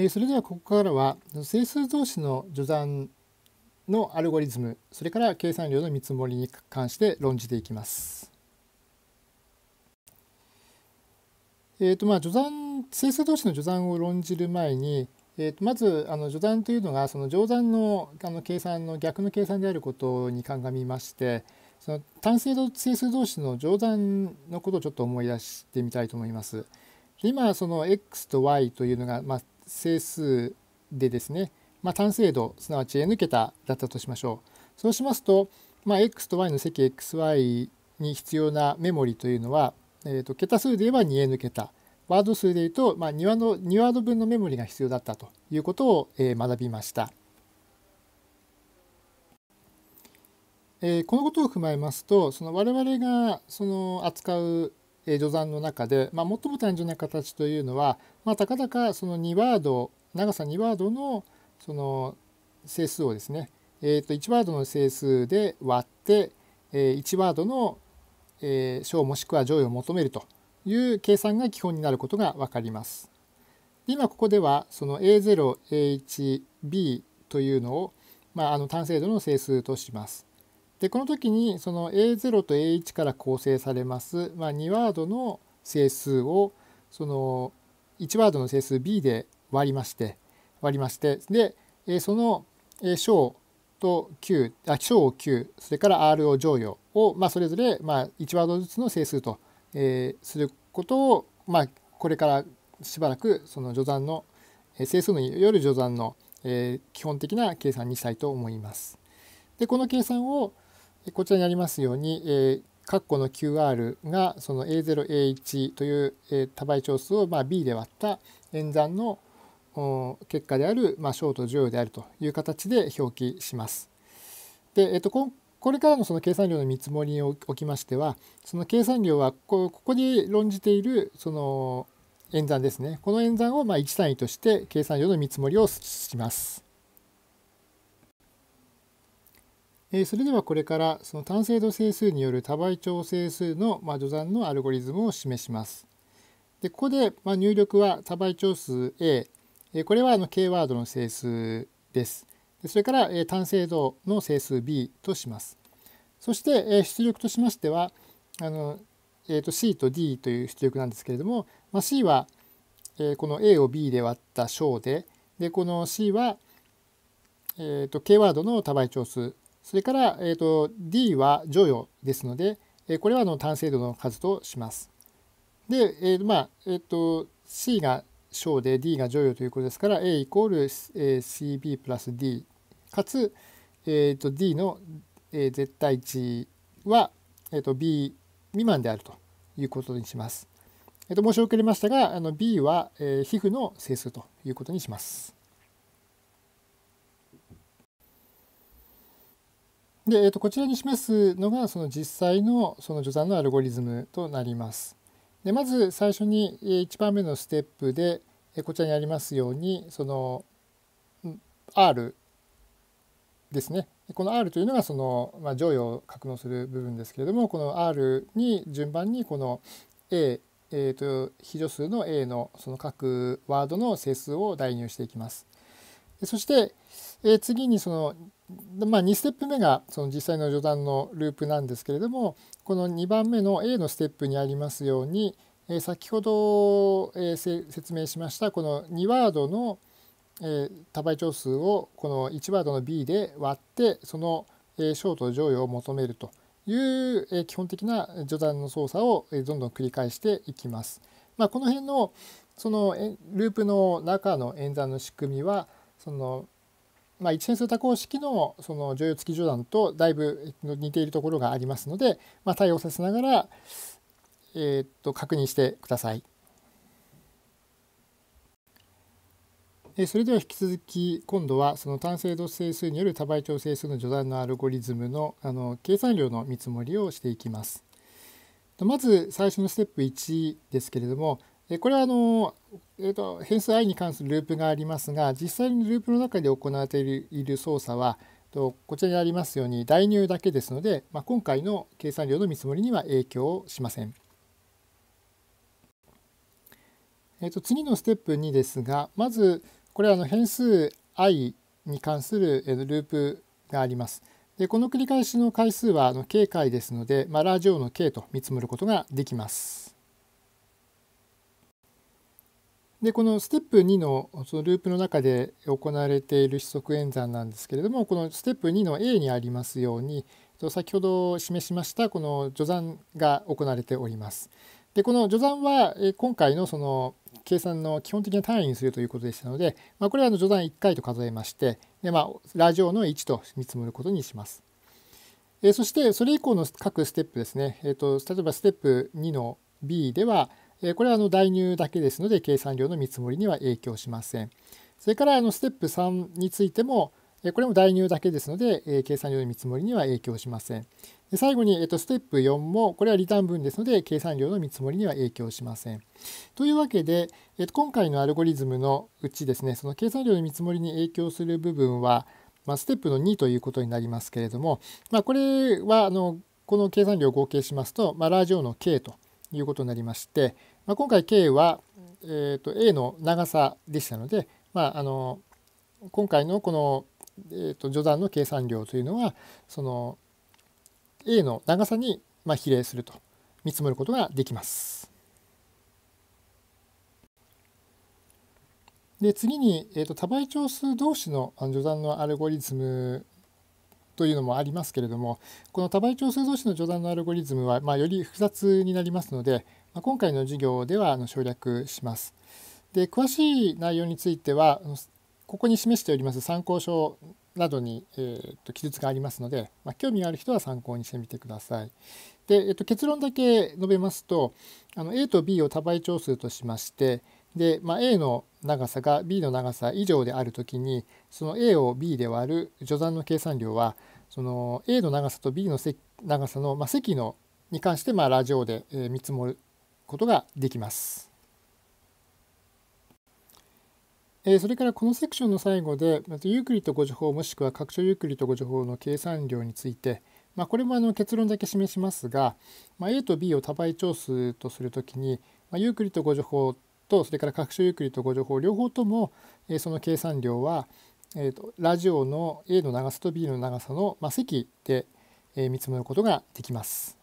えそれではここからは整数同士の序算のアルゴリズムそれから計算量の見積もりに関して論じていきます。えーとまあ、序算整数同士の序算を論じる前に、えー、とまずあの序算というのがその乗算のあの計算の逆の計算であることに鑑みましてその単精度整数同士の乗算のことをちょっと思い出してみたいと思います。今その x と y というのが、まあ、整数でですね、まあ、単精度すなわち n 桁だったとしましょう。そうしますと、まあ、x と y の積 xy に必要なメモリというのは、えー、と桁数で言えば 2n 桁ワード数で言うと、まあ、2, ワード2ワード分のメモリが必要だったということを、えー、学びました。えー、このことを踏まえますとその我々がその扱うえ序算の中で、まあ、最も単純な形というのは、まあ、たかだかその2ワード長さ2ワードのその整数をですね、えー、と1ワードの整数で割って、え1ワードの小もしくは上位を求めるという計算が基本になることが分かります。今ここではその A0、A1、B というのを、まあ、あの単精度の整数とします。でこの時にその A0 と A1 から構成されます、まあ、2ワードの整数をその1ワードの整数 B で割りまして割りましてでその小と Q あ小を Q それから R を乗与を、まあ、それぞれ、まあ、1ワードずつの整数と、えー、することを、まあ、これからしばらくその序算の整数による序算の、え基本的な計算にしたいと思います。でこの計算をこちらにありますように、えー、括弧の QR がその A0A1 という、えー、多倍調数をまあ B で割った演算の結果である、まあ、ショート需要であるという形で表記します。で、えっと、ここれからのその計算量の見積もりにおきましてはその計算量はこここに論じているその演算ですねこの演算をまあ1単位として計算量の見積もりをします。えー、それではこれからその単精度整数による多倍調整数の、まあ、序算のアルゴリズムを示します。でここで、まあ、入力は多倍調数 A、えー、これはあの K ワードの整数です。でそれから、えー、単精度の整数 B とします。そして、えー、出力としましてはあの、えー、と C と D という出力なんですけれども、まあ、C は、えー、この A を B で割った小ででこの C は、えー、と K ワードの多倍調数それから、えーと、D は乗与ですので、えこれはの単精度の数とします。で、えーまあえーと、C が小で D が乗与ということですから A イコール、え CB プラス D かつ、えーと、D の、え絶対値は、えー、と B 未満であるということにします。えー、と申し遅れましたがあの B は、え皮膚の整数ということにします。で、えー、とこちらに示すのがその実際のその序算のアルゴリズムとなります。でまず最初に1番目のステップでこちらにありますようにその R ですねこの R というのがその、まあ、乗用を格納する部分ですけれどもこの R に順番にこの A、えー、と非助数の A のその各ワードの整数を代入していきます。そして、え次にそのまあ、2ステップ目がその実際の序断のループなんですけれどもこの2番目の A のステップにありますように、えー、先ほど、えー、説明しましたこの2ワードの、えー、多倍長数をこの1ワードの B で割ってその、えー、ショート乗与を求めるという、えー、基本的な序断の操作を、えどんどん繰り返していきます。まあ、この辺のそのループの中の演算の仕組みはそのまあ、一変数多項式のその乗用付き序断とだいぶ似ているところがありますので、まあ、対応させながら、えー、っと確認してください。それでは引き続き今度はその単精度整数による多倍調整数の序断のアルゴリズムのあの計算量の見積もりをしていきます。まず最初のステップ1ですけれどもこれはあの、えーと、変数 i に関するループがありますが実際にループの中で行われている操作はとこちらにありますように代入だけですので、まあ、今回の計算量の見積もりには影響しません。えーと、次のステップ2ですがまずこれはの変数 i に関するループがあります。でこの繰り返しの回数はあの k 回ですので、まあ、ラージオの k と見積もることができます。でこのステップ2のそのループの中で行われている四則演算なんですけれどもこのステップ2の A にありますように先ほど示しましたこの序算が行われております。でこの序算は今回のその計算の基本的な単位にするということでしたので、まあ、これは序算1回と数えましてで、まあ、ラジオの1と見積もることにします。えそしてそれ以降の各ステップですね、えーと例えばステップ2の B ではこれはあの代入だけですので計算量の見積もりには影響しません。それからあのステップ3についてもこれも代入だけですので計算量の見積もりには影響しません。で最後に、えっと、ステップ4も、これはリターン分ですので、計算量の見積もりには影響しません。というわけで、えっと、今回のアルゴリズムのうちですね、その計算量の見積もりに影響する部分は、まステップの2ということになりますけれども、まこれはあのこの計算量を合計しますと、まラージオの K ということになりまして、まあ、今回 K は、えー、と A の長さでしたので、まあ、あの今回のこの、えー、と序断の計算量というのはその A の長さに、まあ、比例すると見積もることができます。で次に、えーと、多倍長数同士の序断のアルゴリズムというのもありますけれどもこの多倍長数同士の序断のアルゴリズムは、まあ、より複雑になりますので、ま今回の授業ではあの省略します。で詳しい内容についてはここに示しております参考書などに、えーと、記述がありますので、まあ、興味がある人は参考にしてみてください。で、えーと、結論だけ述べますとあの A と B を多倍長数としましてで、まあ、A の長さが B の長さ以上である時にその A を B で割る序算の計算量はその A の長さと B の長さの、まあ、積のに関してまあラジオで見積もることができます。それからこのセクションの最後でユークリッド誤助法もしくは拡張ユークリッド誤助法の計算量について、まあ、これもあの結論だけ示しますが、まあ、A と B を多倍調数とするときに、まあ、ユークリッド誤助法とそれから拡張ユークリッド誤助法両方とも、えその計算量は、えーと、ラジオの A の長さと B の長さの、ま積で、え見積もることができます。